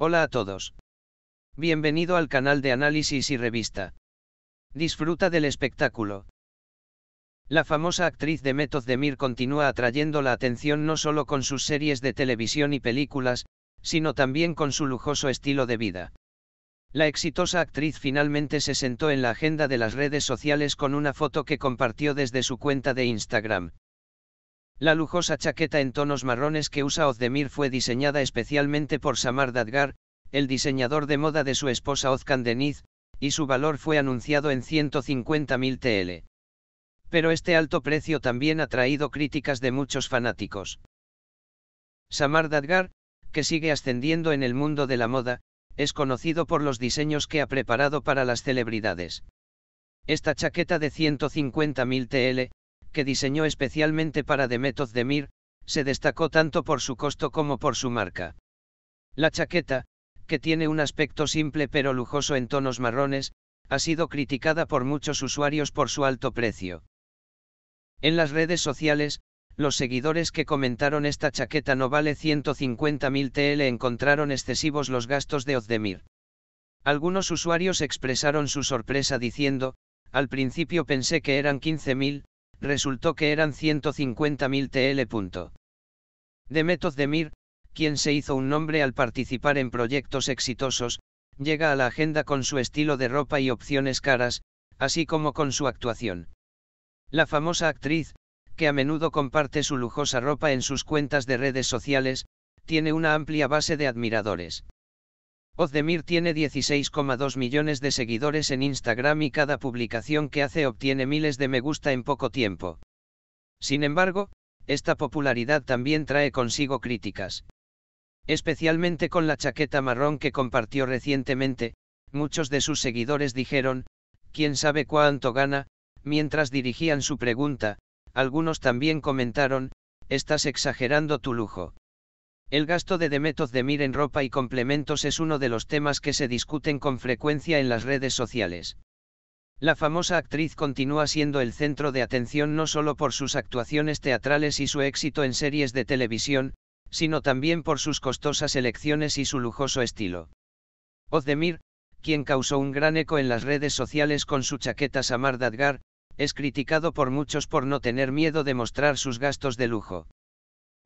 Hola a todos. Bienvenido al canal de análisis y revista. Disfruta del espectáculo. La famosa actriz de Method continúa atrayendo la atención no solo con sus series de televisión y películas, sino también con su lujoso estilo de vida. La exitosa actriz finalmente se sentó en la agenda de las redes sociales con una foto que compartió desde su cuenta de Instagram. La lujosa chaqueta en tonos marrones que usa Ozdemir fue diseñada especialmente por Samar Dadgar, el diseñador de moda de su esposa Ozkan Deniz, y su valor fue anunciado en 150.000 TL. Pero este alto precio también ha traído críticas de muchos fanáticos. Samar Dadgar, que sigue ascendiendo en el mundo de la moda, es conocido por los diseños que ha preparado para las celebridades. Esta chaqueta de 150.000 TL, diseñó especialmente para Demet Ozdemir, se destacó tanto por su costo como por su marca. La chaqueta, que tiene un aspecto simple pero lujoso en tonos marrones, ha sido criticada por muchos usuarios por su alto precio. En las redes sociales, los seguidores que comentaron esta chaqueta no vale 150.000 TL encontraron excesivos los gastos de Ozdemir. Algunos usuarios expresaron su sorpresa diciendo, al principio pensé que eran 15.000, resultó que eran 150.000 TL. Demet Demir, quien se hizo un nombre al participar en proyectos exitosos, llega a la agenda con su estilo de ropa y opciones caras, así como con su actuación. La famosa actriz, que a menudo comparte su lujosa ropa en sus cuentas de redes sociales, tiene una amplia base de admiradores. Ozdemir tiene 16,2 millones de seguidores en Instagram y cada publicación que hace obtiene miles de me gusta en poco tiempo. Sin embargo, esta popularidad también trae consigo críticas. Especialmente con la chaqueta marrón que compartió recientemente, muchos de sus seguidores dijeron, ¿quién sabe cuánto gana? mientras dirigían su pregunta, algunos también comentaron, estás exagerando tu lujo. El gasto de Demet Ozdemir en ropa y complementos es uno de los temas que se discuten con frecuencia en las redes sociales. La famosa actriz continúa siendo el centro de atención no solo por sus actuaciones teatrales y su éxito en series de televisión, sino también por sus costosas elecciones y su lujoso estilo. Ozdemir, quien causó un gran eco en las redes sociales con su chaqueta Samar Dadgar, es criticado por muchos por no tener miedo de mostrar sus gastos de lujo.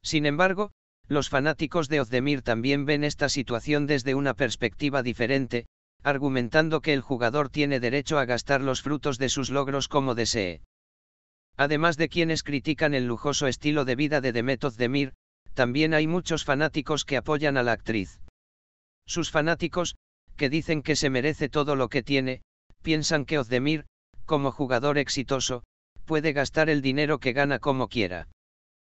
Sin embargo, los fanáticos de Ozdemir también ven esta situación desde una perspectiva diferente, argumentando que el jugador tiene derecho a gastar los frutos de sus logros como desee. Además de quienes critican el lujoso estilo de vida de Demet Ozdemir, también hay muchos fanáticos que apoyan a la actriz. Sus fanáticos, que dicen que se merece todo lo que tiene, piensan que Ozdemir, como jugador exitoso, puede gastar el dinero que gana como quiera.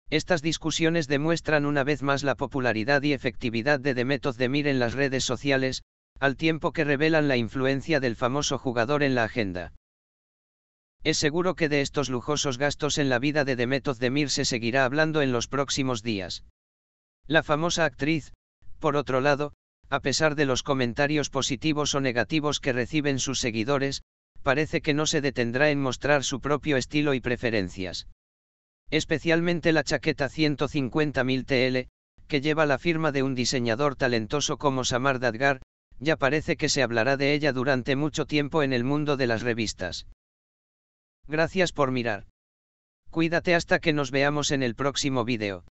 Estas discusiones demuestran una vez más la popularidad y efectividad de de Mir en las redes sociales, al tiempo que revelan la influencia del famoso jugador en la agenda. Es seguro que de estos lujosos gastos en la vida de De Mir se seguirá hablando en los próximos días. La famosa actriz, por otro lado, a pesar de los comentarios positivos o negativos que reciben sus seguidores, parece que no se detendrá en mostrar su propio estilo y preferencias. Especialmente la chaqueta 150.000 TL, que lleva la firma de un diseñador talentoso como Samar Dadgar, ya parece que se hablará de ella durante mucho tiempo en el mundo de las revistas. Gracias por mirar. Cuídate hasta que nos veamos en el próximo vídeo.